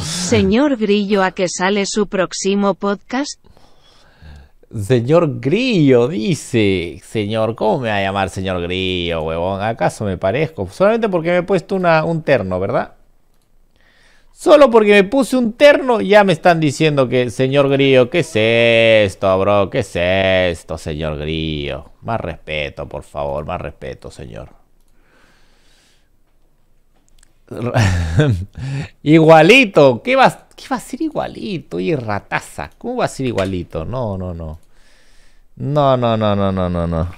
Señor Grillo, ¿a qué sale su próximo podcast? Señor Grillo, dice. Señor, ¿cómo me va a llamar señor Grillo, huevón? ¿Acaso me parezco? Solamente porque me he puesto una, un terno, ¿verdad? Solo porque me puse un terno ya me están diciendo que, señor Grillo, ¿qué es esto, bro? ¿Qué es esto, señor Grillo? Más respeto, por favor, más respeto, señor. igualito, ¿Qué va, ¿qué va a ser igualito? Oye, rataza, ¿cómo va a ser igualito? No, no, no. No, no, no, no, no, no, no.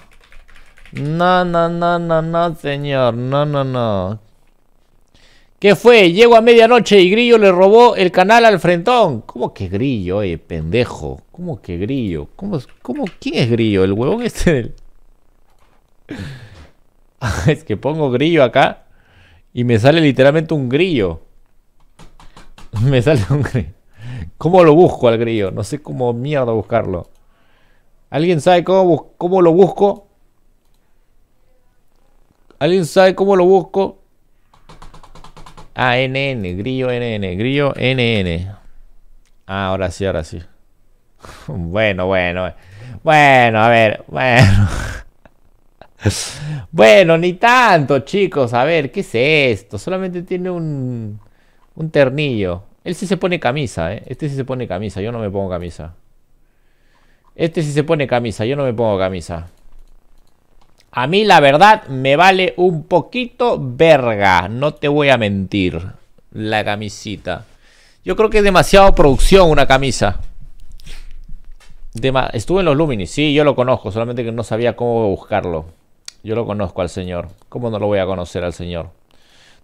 No, no, no, no, señor. No, no, no. ¿Qué fue? Llego a medianoche y Grillo le robó el canal al frentón. ¿Cómo que Grillo, eh, pendejo? ¿Cómo que Grillo? ¿Cómo, cómo, quién es Grillo? ¿El huevón este? él? es que pongo Grillo acá y me sale literalmente un grillo. Me sale un grillo. ¿Cómo lo busco al grillo? No sé cómo mierda buscarlo. ¿Alguien sabe cómo, cómo lo busco? ¿Alguien sabe cómo lo busco? Ah, NN, grillo NN, grillo NN. Ah, ahora sí, ahora sí. bueno, bueno. Bueno, a ver, bueno. bueno, ni tanto, chicos. A ver, ¿qué es esto? Solamente tiene un, un ternillo. Él sí se pone camisa, ¿eh? Este sí se pone camisa, yo no me pongo camisa. Este sí se pone camisa, yo no me pongo camisa. A mí la verdad me vale un poquito verga, no te voy a mentir. La camisita. Yo creo que es demasiado producción una camisa. Estuve en los Luminis sí, yo lo conozco, solamente que no sabía cómo buscarlo. Yo lo conozco al Señor. ¿Cómo no lo voy a conocer al Señor?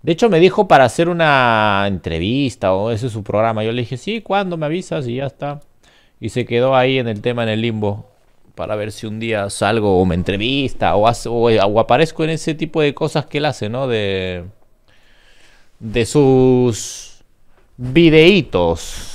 De hecho, me dijo para hacer una entrevista o ese es su programa. Yo le dije, sí, ¿cuándo me avisas? Y ya está. Y se quedó ahí en el tema, en el limbo, para ver si un día salgo o me entrevista o, eh, aparezco en ese tipo de cosas que él hace, ¿no? De, de sus videitos